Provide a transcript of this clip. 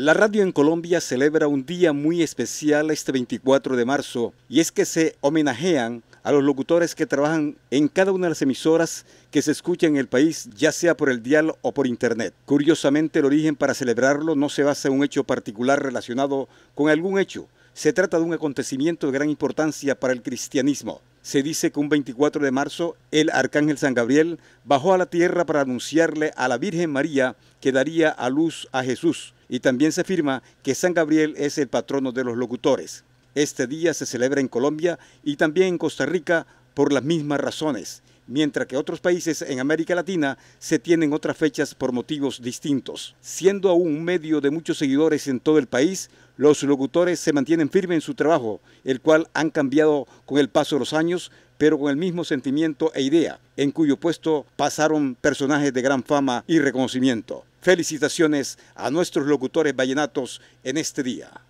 La radio en Colombia celebra un día muy especial este 24 de marzo y es que se homenajean a los locutores que trabajan en cada una de las emisoras que se escuchan en el país, ya sea por el dial o por internet. Curiosamente, el origen para celebrarlo no se basa en un hecho particular relacionado con algún hecho. Se trata de un acontecimiento de gran importancia para el cristianismo se dice que un 24 de marzo el arcángel San Gabriel bajó a la tierra para anunciarle a la Virgen María que daría a luz a Jesús y también se afirma que San Gabriel es el patrono de los locutores. Este día se celebra en Colombia y también en Costa Rica por las mismas razones mientras que otros países en América Latina se tienen otras fechas por motivos distintos. Siendo aún un medio de muchos seguidores en todo el país, los locutores se mantienen firmes en su trabajo, el cual han cambiado con el paso de los años, pero con el mismo sentimiento e idea, en cuyo puesto pasaron personajes de gran fama y reconocimiento. Felicitaciones a nuestros locutores vallenatos en este día.